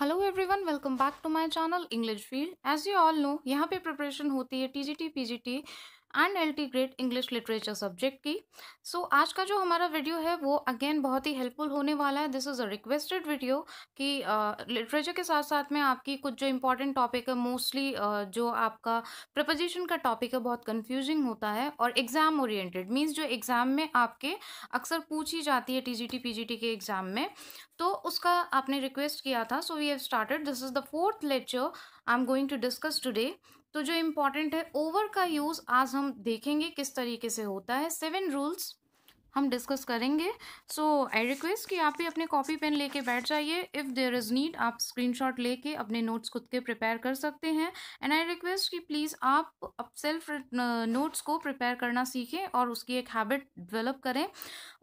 Hello everyone welcome back to my channel English field as you all know यहाँ पे preparation होती है TGT PGT and L grade English literature subject की so so, आज का जो हमारा वीडियो है वो अगेन बहुत ही हेल्पफुल होने वाला है this is a requested video कि लिटरेचर uh, के साथ साथ में आपकी कुछ जो इंपॉर्टेंट टॉपिक है मोस्टली uh, जो आपका प्रपोजिशन का टॉपिक है बहुत कन्फ्यूजिंग होता है और एग्ज़ाम ओरिएंटेड मीन्स जो एग्ज़ाम में आपके अक्सर पूछी जाती है T G T T P G के एग्ज़ाम में तो उसका आपने रिक्वेस्ट किया था so we have started this is the fourth lecture I am going to discuss today तो जो इम्पॉर्टेंट है ओवर का यूज़ आज हम देखेंगे किस तरीके से होता है सेवन रूल्स हम डिस्कस करेंगे सो आई रिक्वेस्ट कि आप भी अपने कॉपी पेन लेके बैठ जाइए इफ़ देयर इज़ नीड आप स्क्रीनशॉट लेके अपने नोट्स खुद के प्रिपेयर कर सकते हैं एंड आई रिक्वेस्ट कि प्लीज़ आप अब सेल्फ नोट्स को प्रिपेयर करना सीखें और उसकी एक हैबिट डेवलप करें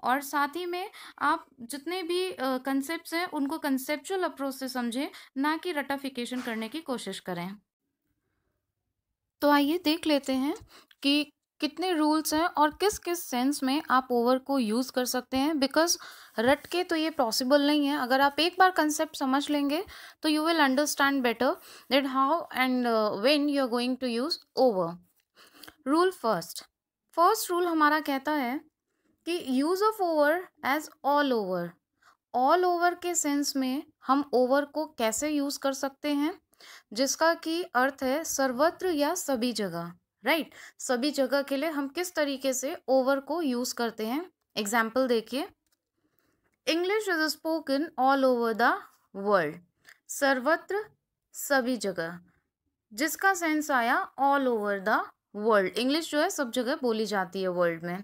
और साथ ही में आप जितने भी कंसेप्ट हैं उनको कंसेप्चुअल अप्रोच से समझें ना कि रटाफिकेशन करने की कोशिश करें तो आइए देख लेते हैं कि कितने रूल्स हैं और किस किस सेंस में आप ओवर को यूज़ कर सकते हैं बिकॉज रट के तो ये पॉसिबल नहीं है अगर आप एक बार कंसेप्ट समझ लेंगे तो you will understand better that how and when you are going to use over rule first first rule हमारा कहता है कि use of over as all over all over के सेंस में हम ओवर को कैसे यूज़ कर सकते हैं जिसका कि अर्थ है सर्वत्र या सभी जगह राइट right? सभी जगह के लिए हम किस तरीके से ओवर को यूज करते हैं एग्जाम्पल देखिए English is spoken all over the world सर्वत्र सभी जगह जिसका सेंस आया all over the world English जो है सब जगह बोली जाती है वर्ल्ड में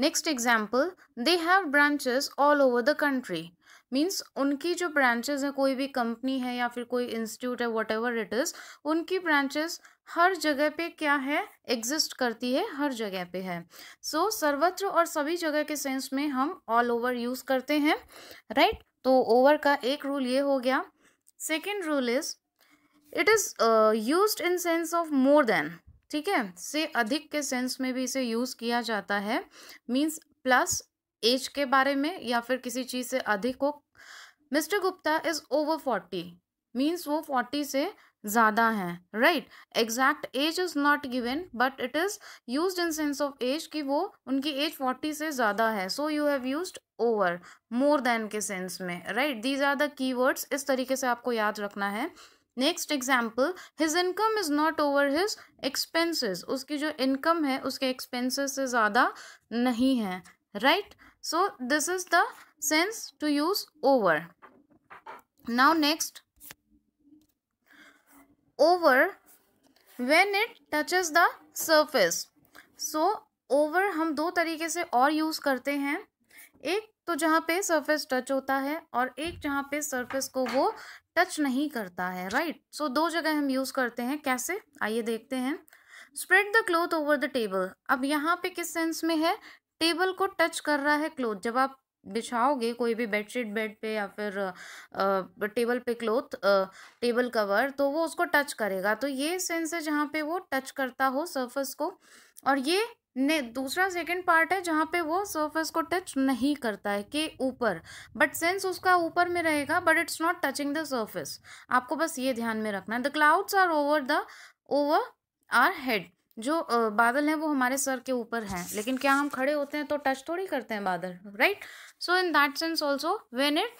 next example they have branches all over the country means उनकी जो ब्रांचेज हैं कोई भी कंपनी है या फिर कोई इंस्टीट्यूट है वट एवर इट इज़ उनकी ब्रांचेज हर जगह पे क्या है एग्जिस्ट करती है हर जगह पे है सो so, सर्वत्र और सभी जगह के सेंस में हम ऑल ओवर यूज़ करते हैं राइट right? तो ओवर का एक रूल ये हो गया second rule is it is use in sense of more than ठीक है से अधिक के सेंस में भी इसे यूज़ किया जाता है मीन्स प्लस एज के बारे में या फिर किसी चीज़ से अधिक हो mister Gupta is over forty means वो फोर्टी से ज़्यादा है right exact age is not given but it is use in sense of age कि वो उनकी एज फोर्टी से ज़्यादा है so you have use over more than के सेंस में right these are the key words इस तरीके से आपको याद रखना है next example his income is not over his expenses उसकी जो इनकम है उसके एक्सपेंसिस से ज़्यादा नहीं है right right? so this is the sense to use over now next over when it touches the surface so over हम दो तरीके से और यूज़ करते हैं एक तो जहाँ पे सर्फेस टच होता है और एक जहाँ पे सर्फेस को वो टच नहीं करता है राइट right? सो so, दो जगह हम यूज़ करते हैं कैसे आइए देखते हैं spread the cloth over the table अब यहाँ पे किस सेंस में है टेबल को टच कर रहा है क्लोथ जब आप बिछाओगे कोई भी बेडशीट बेड पे या फिर आ, टेबल पे क्लोथ टेबल कवर तो वो उसको टच करेगा तो ये सेंस है जहाँ पे वो टच करता हो सरफेस को और ये ने दूसरा सेकंड पार्ट है जहाँ पे वो सरफेस को टच नहीं करता है के ऊपर बट सेंस उसका ऊपर में रहेगा but it's not touching the surface आपको बस ये ध्यान में रखना है the clouds are over the over our head जो बादल हैं वो हमारे सर के ऊपर हैं लेकिन क्या हम खड़े होते हैं तो टच थोड़ी करते हैं बादल right so in that sense also when it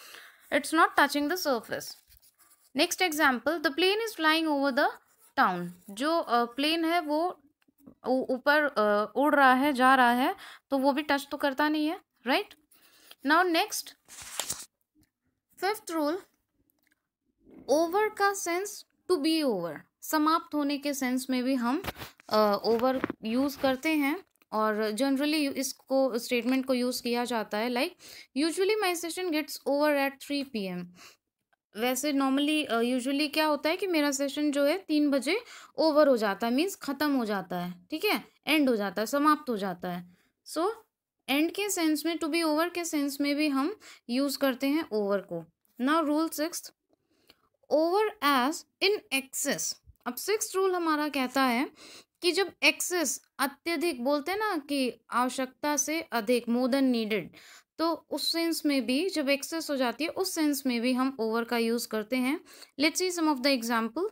it's not touching the surface next example the plane is flying over the town जो प्लेन है वो ऊपर उड़ रहा है जा रहा है तो वो भी टच तो करता नहीं है right now next fifth rule over का सेंस टू बी ओवर समाप्त होने के सेंस में भी हम ओवर uh, यूज़ करते हैं और जनरली इसको स्टेटमेंट को यूज़ किया जाता है like usually my session gets over at three P M वैसे नॉर्मली यूजुअली क्या होता है कि मेरा सेशन जो है तीन बजे ओवर हो जाता है मीन्स ख़त्म हो जाता है ठीक है एंड हो जाता है समाप्त हो जाता है सो so, एंड के सेंस में टू बी ओवर के सेंस में भी हम यूज़ करते हैं ओवर को ना rule six over as in excess अब सिक्स रूल हमारा कहता है कि जब एक्सेस अत्यधिक बोलते हैं ना कि आवश्यकता से अधिक मोर देन नीडेड तो उस सेंस में भी जब एक्सेस हो जाती है उस सेंस में भी हम ओवर का यूज करते हैं let's see some of the example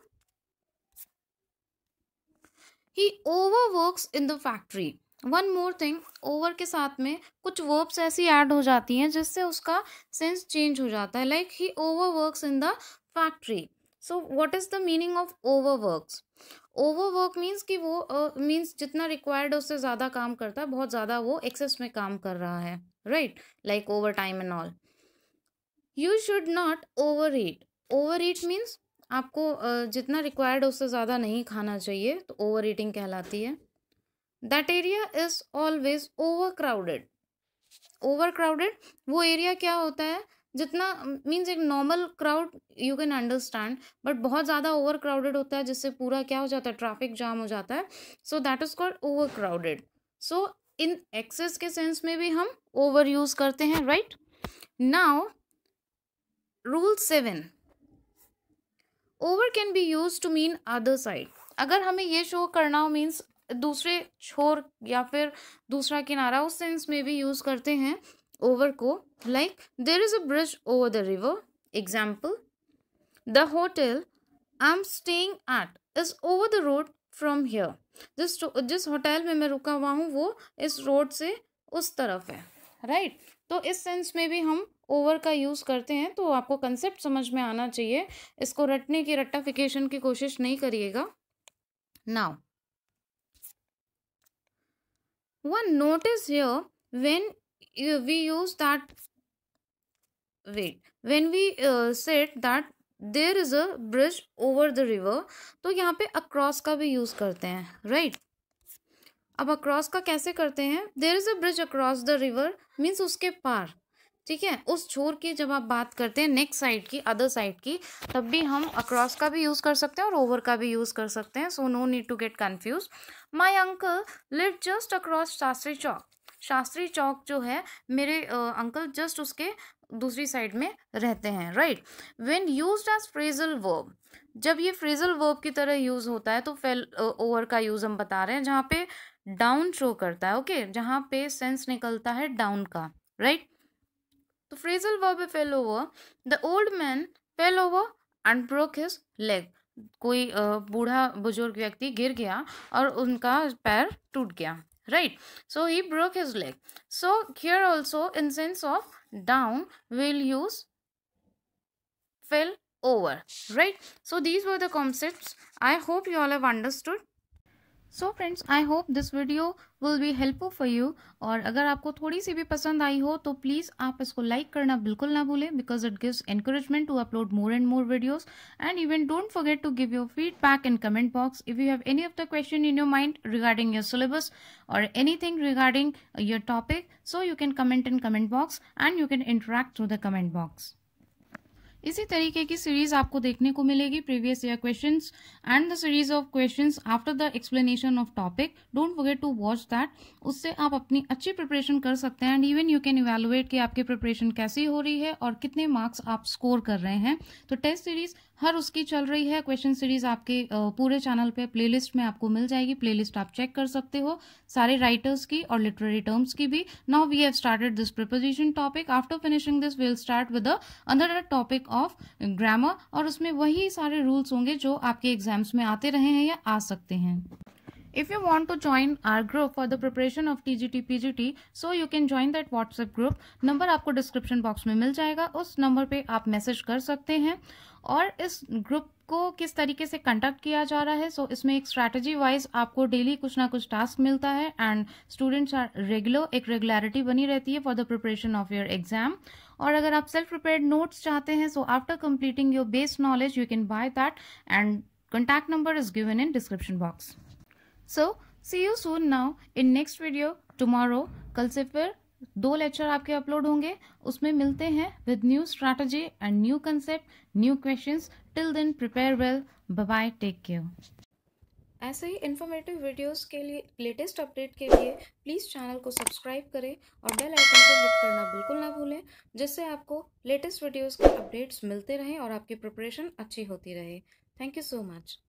he over works in the factory one more thing over के साथ में कुछ वर्ब्स ऐसी ऐड हो जाती हैं जिससे उसका सेंस चेंज हो जाता है like he over works in the factory so what is the meaning of overworks overwork means कि वो मीन्स uh, जितना रिक्वायर्ड है उससे ज़्यादा काम करता है बहुत ज़्यादा वो एक्सेस में काम कर रहा है right like over time and all you should not over eat over eat means आपको uh, जितना रिक्वायर्ड है उससे ज़्यादा नहीं खाना चाहिए तो ओवर ईटिंग कहलाती है that area is always over crowded over crowded वो एरिया क्या होता है जितना मीन्स एक normal crowd you can understand but बहुत ज़्यादा ओवर क्राउडेड होता है जिससे पूरा क्या हो जाता है ट्रैफिक जाम हो जाता है so that is called over crowded so in excess के सेंस में भी हम ओवर यूज़ करते हैं right now rule seven over can be use to mean other side अगर हमें ये शो करना हो मीन्स दूसरे छोर या फिर दूसरा किनारा उस सेंस में भी यूज़ करते हैं over ko like there is a bridge over the river example the hotel i'm staying at is over the road from here this this hotel mein main ruka hua hu wo is road se us taraf hai right? तो इस sense में भी हम over का use करते हैं तो आपको कंसेप्ट समझ में आना चाहिए इसको रटने की रट्टाफिकेशन की कोशिश नहीं करिएगा now one notice here when we use that wait when we uh, said that there is a bridge over the river तो यहाँ पे अक्रॉस का भी यूज करते हैं राइट right? अब अक्रॉस का कैसे करते हैं there is a bridge across the river means उसके पार ठीक है उस छोर की जब आप बात करते हैं नेक्स्ट साइड की अदर साइड की तब भी हम अक्रॉस का भी यूज़ कर सकते हैं और ओवर का भी यूज़ कर सकते हैं so no need to get confuse my uncle live just across Shastri Chowk Shastri Chowk जो है मेरे अंकल जस्ट उसके दूसरी साइड में रहते हैं right when use as phrasal verb जब ये फ्रेजल वर्ब की तरह यूज होता है तो फेल ओवर का यूज हम बता रहे हैं जहाँ पे डाउन शो करता है ओके okay? जहाँ पे सेंस निकलता है डाउन का राइट तो phrasal verb fell over the old man fell over and broke his leg कोई बूढ़ा बुजुर्ग व्यक्ति गिर गया और उनका पैर टूट गया right so he broke his leg so here also in sense of down we'll use fell over right so these were the concepts i hope you all have understood so friends I hope this video will be helpful for you और अगर आपको थोड़ी सी भी पसंद आई हो तो please आप इसको लाइक करना बिल्कुल ना भूलें because it gives encouragement to upload more and more videos and even don't forget to give your feedback in comment box if you have any of the question in your mind regarding your syllabus और anything regarding your topic so you can comment in comment box and you can interact through the comment box इसी तरीके की series आपको देखने को मिलेगी previous year questions and the series of questions after the explanation of topic don't forget to watch that उससे आप अपनी अच्छी प्रिपरेशन कर सकते हैं and even you can evaluate कि आपकी प्रिपरेशन कैसी हो रही है और कितने मार्क्स आप स्कोर कर रहे हैं तो टेस्ट सीरीज हर उसकी चल रही है क्वेश्चन सीरीज आपके पूरे चैनल पे प्लेलिस्ट में आपको मिल जाएगी प्लेलिस्ट आप चेक कर सकते हो सारे राइटर्स की और लिटरेरी टर्म्स की भी now we have started this preposition topic after finishing this will start with another topic of grammar और उसमें वही सारे रूल्स होंगे जो आपके एग्जाम्स में आते रहे हैं या आ सकते हैं If you want to join our group for the preparation of TGT PGT, so you can join that WhatsApp group. Number आपको डिस्क्रिप्शन बॉक्स में मिल जाएगा उस नंबर पे आप मैसेज कर सकते हैं और इस ग्रुप को किस तरीके से कंडक्ट किया जा रहा है सो so, इसमें एक स्ट्रैटेजी वाइज आपको डेली कुछ ना कुछ टास्क मिलता है एंड स्टूडेंट्स आर रेगुलर एक रेगुलरिटी बनी रहती है for the preparation of your exam और अगर आप सेल्फ प्रिपेयर्ड नोट्स चाहते हैं so after completing your based knowledge you can buy that and contact number is given in description box so see you soon now in next video tomorrow कल से फिर दो lecture आपके upload होंगे उसमें मिलते हैं with new strategy and new concept new questions till then prepare well bye take care ऐसे ही इन्फॉर्मेटिव वीडियोस के लिए लेटेस्ट अपडेट के लिए प्लीज़ चैनल को सब्सक्राइब करें और बेल आइकन को क्लिक करना बिल्कुल ना भूलें जिससे आपको लेटेस्ट वीडियोस के अपडेट्स मिलते रहें और आपकी प्रिपरेशन अच्छी होती रहे थैंक यू सो मच